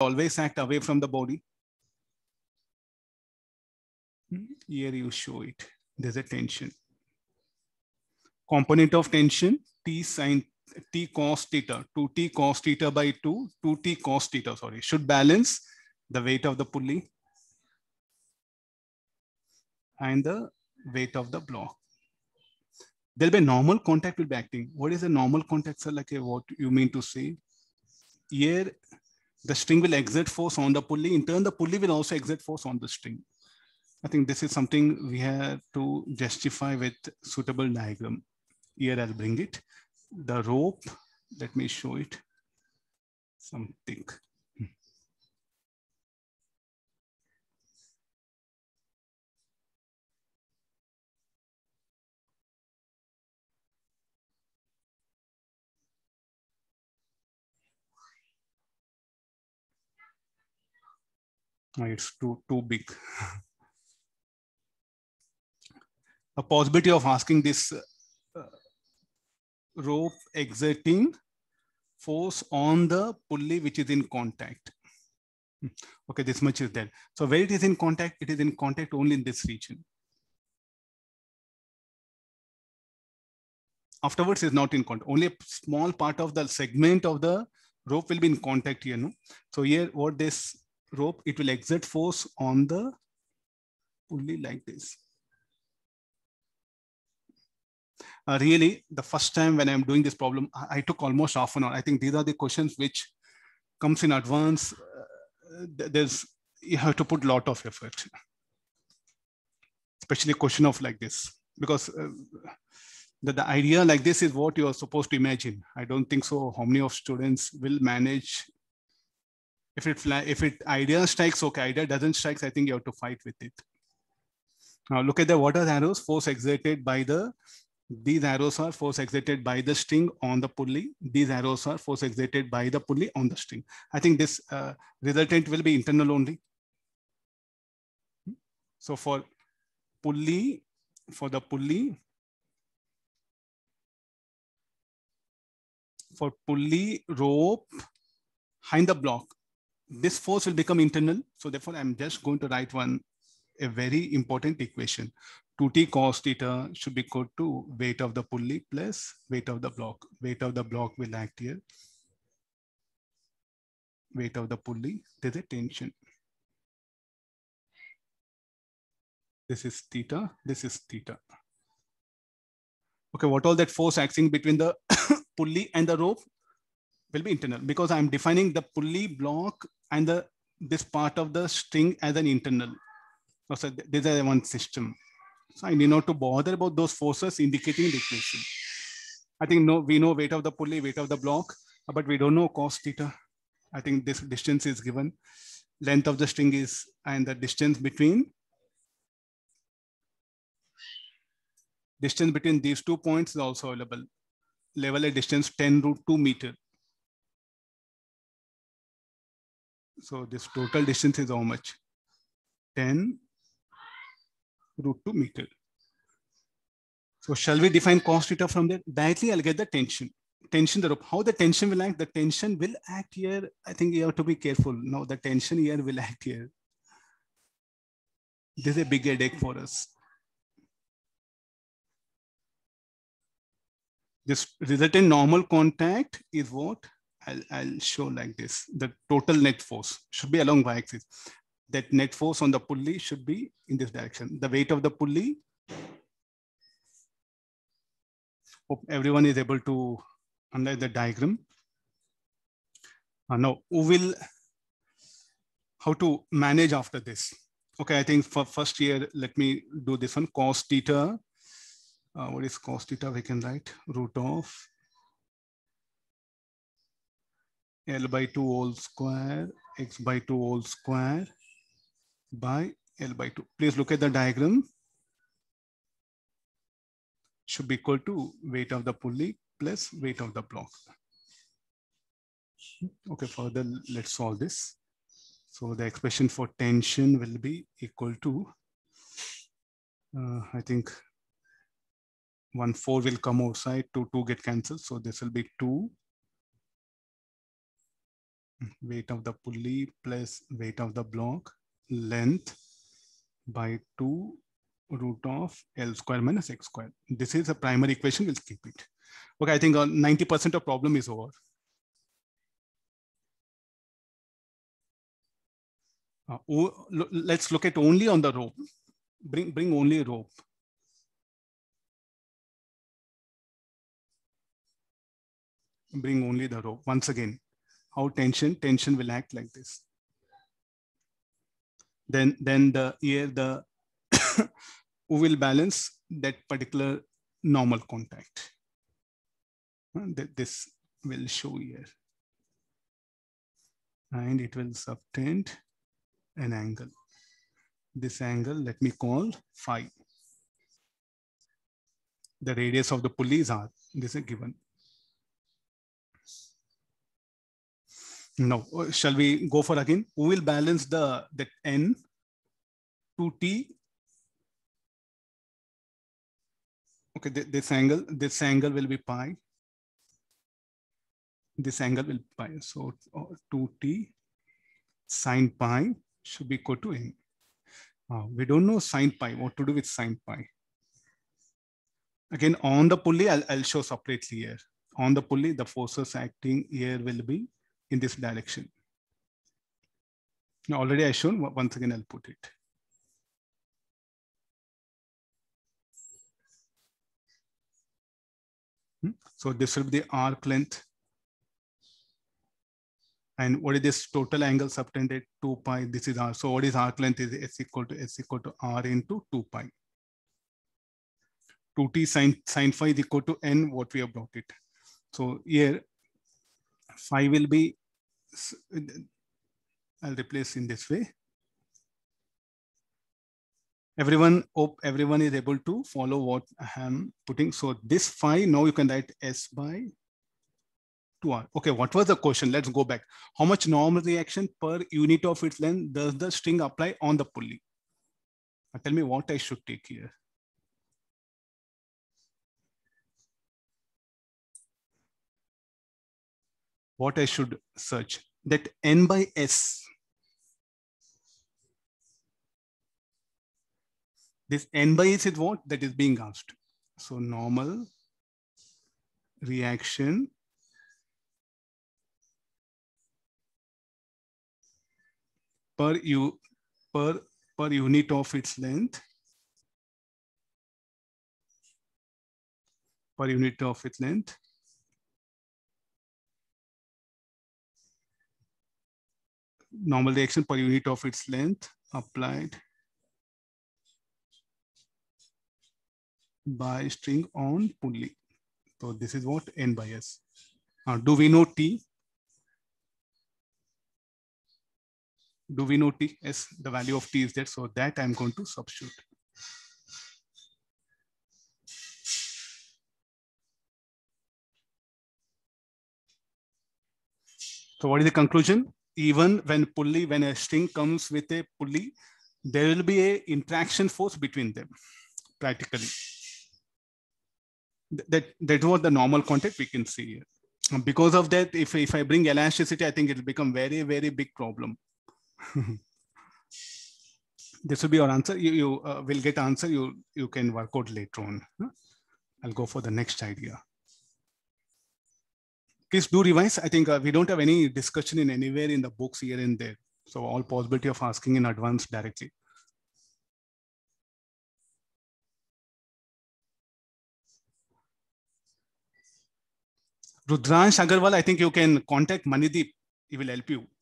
always act away from the body. Hmm, here you show it. There's a tension. Component of tension, T sine T cos theta, 2T cos theta by 2, 2T cos theta, sorry, should balance the weight of the pulley and the weight of the block. There'll be normal contact will be acting. What is a normal contact, sir? Like what you mean to say? Here, the string will exert force on the pulley. In turn, the pulley will also exert force on the string. I think this is something we have to justify with suitable diagram. Here I'll bring it. The rope, let me show it. Something. it's too, too big. A possibility of asking this uh, rope exerting force on the pulley which is in contact. Hmm. Okay, this much is there. So where it is in contact, it is in contact only in this region. Afterwards is not in contact. Only a small part of the segment of the rope will be in contact here. No? So here what this rope, it will exert force on the pulley like this. Uh, really, the first time when I'm doing this problem, I, I, took almost half an hour. I think these are the questions which comes in advance. Uh, there's you have to put a lot of effort, especially question of like this, because uh, the, the idea like this is what you are supposed to imagine. I don't think so. How many of students will manage if it fly, if it idea strikes, okay, idea doesn't strikes, I think you have to fight with it. Now look at the water arrows, force exerted by the, these arrows are force exerted by the string on the pulley. These arrows are force exerted by the pulley on the string. I think this uh, resultant will be internal only. So for pulley, for the pulley, for pulley rope, hind the block, this force will become internal. So therefore, I'm just going to write one, a very important equation. 2t cos theta should be equal to weight of the pulley plus weight of the block. Weight of the block will act here. Weight of the pulley, there's a tension. This is theta, this is theta. Okay, what all that force acting between the pulley and the rope will be internal because I'm defining the pulley block and the this part of the string as an internal. So these are one system. So I need not to bother about those forces indicating equation. I think no, we know weight of the pulley, weight of the block, but we don't know cos theta. I think this distance is given. Length of the string is, and the distance between distance between these two points is also available. Level a distance 10 root 2 meter. So this total distance is how much? 10 root 2 meter. So shall we define cos theta from there? Directly I'll get the tension. Tension the rope. How the tension will act? The tension will act here. I think you have to be careful. No, the tension here will act here. This is a bigger deck for us. This resultant normal contact is what? I'll, I'll show like this. The total net force should be along y-axis. That net force on the pulley should be in this direction. The weight of the pulley. Hope everyone is able to analyze the diagram. Uh, now, who will, how to manage after this? Okay, I think for first year, let me do this one, cos theta. Uh, what is cos theta? We can write root of L by 2 whole square x by 2 whole square by L by 2. Please look at the diagram. Should be equal to weight of the pulley plus weight of the block. Okay, further, let's solve this. So the expression for tension will be equal to, uh, I think, 1, 4 will come outside, 2, 2 get cancelled. So this will be 2 Mm-hmm. weight of the pulley plus weight of the block length by 2 root of L square minus X square. This is a primary equation, we'll keep it. Okay, I think 90% uh, of problem is over. Uh, let's look at only on the rope. Bring, bring only rope. Bring only the rope once again how tension, tension will act like this. Then, then the here the will balance that particular normal contact. Uh, that This will show here. And it will subtend an angle. This angle, let me call phi. The radius of the pulley is r. This is given. No. Shall we go for again? We will balance the, the n to t. Okay, th this angle, this angle will be pi. This angle will be pi. So 2t uh, sine pi should be equal to n. Uh, we don't know sine pi, what to do with sine pi. Again, on the pulley, I'll, I'll show separately here. On the pulley, the forces acting here will be in this direction. Now already I shown, once again I'll put it. Hmm? So this will be the arc length. And what is this total angle subtended 2 pi? This is r. So what is arc length is s equal to s equal to r into 2 pi. 2t sine, sine phi is equal to n what we have brought it. So here phi will be, I'll replace in this way. Everyone, hope everyone is able to follow what I am putting. So this phi, now you can write S by 2R. Okay, what was the question? Let's go back. How much normal reaction per unit of its length does the string apply on the pulley? Now tell me what I should take here. what I should search. That n by s, this n by s is what that is being asked. So normal reaction per u per per unit of its length per unit of its length normal direction, per unit of its length applied by string on pulley. So this is what N bias. Uh, do we know T? Do we know T? Yes, the value of T is there. So that I'm going to substitute. So what is the conclusion? even when pulley, when a string comes with a pulley, there will be a interaction force between them practically. That, that was the normal contact we can see here because of that, if, if I bring elasticity, I think it'll become very, very big problem. this will be your answer. You, you uh, will get answer. You, you can work out later on. I'll go for the next idea please do revise. I think uh, we don't have any discussion in anywhere in the books here and there. So all possibility of asking in advance directly. Rudran Agarwal, I think you can contact Manideep. He will help you.